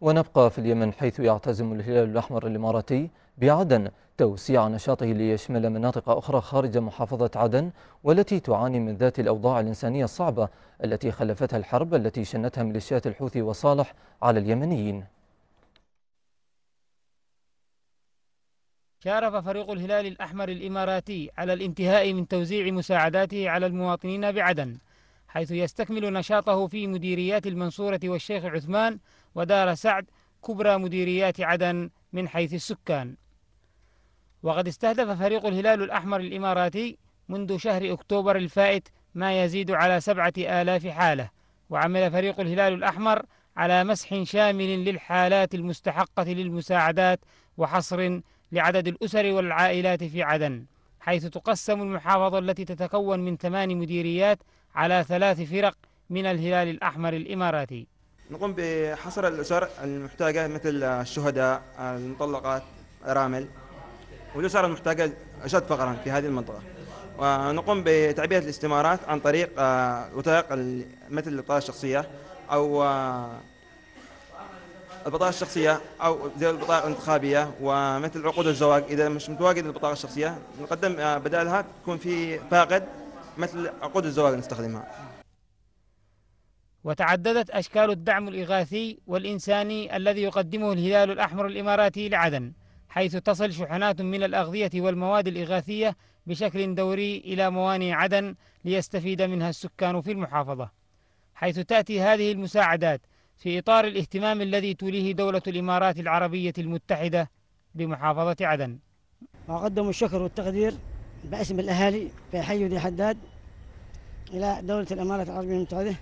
ونبقى في اليمن حيث يعتزم الهلال الأحمر الإماراتي بعدن توسيع نشاطه ليشمل مناطق أخرى خارج محافظة عدن والتي تعاني من ذات الأوضاع الإنسانية الصعبة التي خلفتها الحرب التي شنتها ميليشيات الحوثي وصالح على اليمنيين شارف فريق الهلال الأحمر الإماراتي على الانتهاء من توزيع مساعداته على المواطنين بعدن حيث يستكمل نشاطه في مديريات المنصورة والشيخ عثمان ودار سعد كبرى مديريات عدن من حيث السكان وقد استهدف فريق الهلال الأحمر الإماراتي منذ شهر أكتوبر الفائت ما يزيد على سبعة آلاف حالة وعمل فريق الهلال الأحمر على مسح شامل للحالات المستحقة للمساعدات وحصر لعدد الأسر والعائلات في عدن حيث تقسم المحافظة التي تتكون من ثمان مديريات على ثلاث فرق من الهلال الأحمر الإماراتي نقوم بحصر الأسر المحتاجة مثل الشهداء المطلقات رامل والأسر المحتاجة أشد فقرا في هذه المنطقة ونقوم بتعبئة الاستمارات عن طريق آه، وثائق مثل البطاقة الشخصية أو آه، البطاقة الشخصية أو زي البطاقة الانتخابية ومثل عقود الزواج إذا مش متواجد البطاقة الشخصية نقدم آه، بدالها تكون في فاقد مثل عقود الزواج نستخدمها وتعددت أشكال الدعم الإغاثي والإنساني الذي يقدمه الهلال الأحمر الإماراتي لعدن حيث تصل شحنات من الأغذية والمواد الإغاثية بشكل دوري إلى موانئ عدن ليستفيد منها السكان في المحافظة حيث تأتي هذه المساعدات في إطار الاهتمام الذي توليه دولة الإمارات العربية المتحدة بمحافظة عدن أقدم الشكر والتقدير باسم الاهالي في حي ذي حداد الى دوله الامارات العربيه المتحده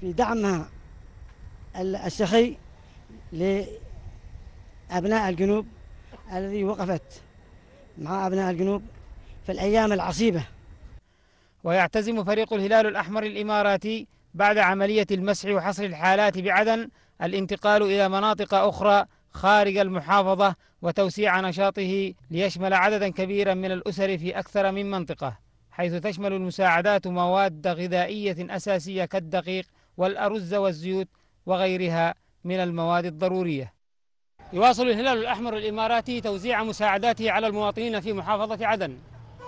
في دعمها السخي لابناء الجنوب الذي وقفت مع ابناء الجنوب في الايام العصيبه ويعتزم فريق الهلال الاحمر الاماراتي بعد عمليه المسح وحصر الحالات بعدن الانتقال الى مناطق اخرى خارج المحافظة وتوسيع نشاطه ليشمل عددا كبيرا من الأسر في أكثر من منطقة حيث تشمل المساعدات مواد غذائية أساسية كالدقيق والأرز والزيوت وغيرها من المواد الضرورية يواصل الهلال الأحمر الإماراتي توزيع مساعداته على المواطنين في محافظة عدن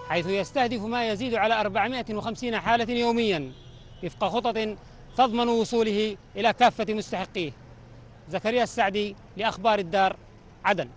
حيث يستهدف ما يزيد على 450 حالة يوميا وفق خطط تضمن وصوله إلى كافة مستحقيه زكريا السعدي لأخبار الدار عدن